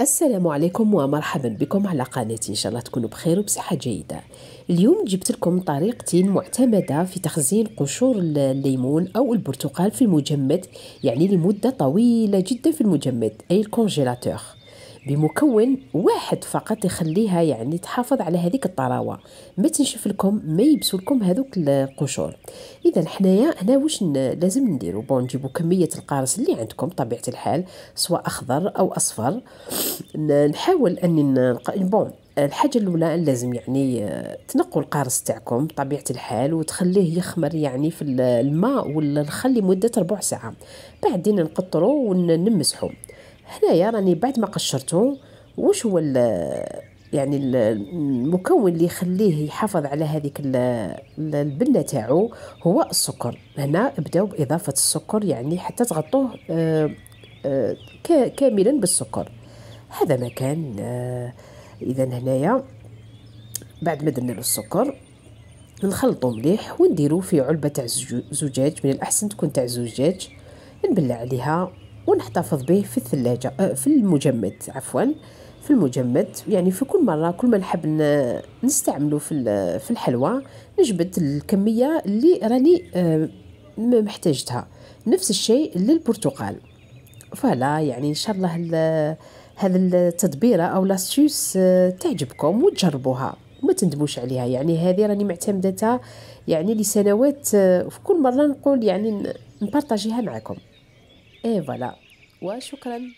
السلام عليكم ومرحبا بكم على قناتي ان شاء الله تكونوا بخير وبصحه جيده اليوم جبت لكم طريقتين معتمده في تخزين قشور الليمون او البرتقال في المجمد يعني لمده طويله جدا في المجمد اي الكونجيلاتور بمكون واحد فقط يخليها يعني تحافظ على هذيك الطراوه ما تنشف لكم ما يبسو لكم هذوك القشور اذا حنايا هنا واش لازم نديرو بون نجيبو كميه القارص اللي عندكم طبيعه الحال سواء اخضر او اصفر نحاول اني نق... بون الحاجه الاولى لازم يعني آه، تنقوا القارص تاعكم بطبيعه الحال وتخليه يخمر يعني في الماء ولا الخل لمده ربع ساعه بعدين نقطرو ونمسحو هنايا راني بعد ما قشرته واش هو يعني المكون اللي يخليه يحافظ على هذيك البنه تاعو هو السكر هنا بداو باضافه السكر يعني حتى تغطوه آه، آه، كاملا بالسكر هذا ما كان آه، اذا هنايا بعد ما درنا له السكر نخلطو مليح ونديرو في علبه تاع زجاج من الاحسن تكون تاع زجاج نبلع عليها ونحتفظ به في الثلاجة آه، في المجمد عفوا في المجمد يعني في كل مرة كل ما نحب نستعمله في في الحلوى نجبد الكمية اللي راني آه، محتاجتها نفس الشيء للبرتقال فوالا يعني ان شاء الله هذه التدبيره او لاستيوس آه، تعجبكم وتجربوها ما تندموش عليها يعني هذه راني معتمدتها يعني لسنوات في كل مره نقول يعني نبارطاجيها معكم إيفالا وشكرا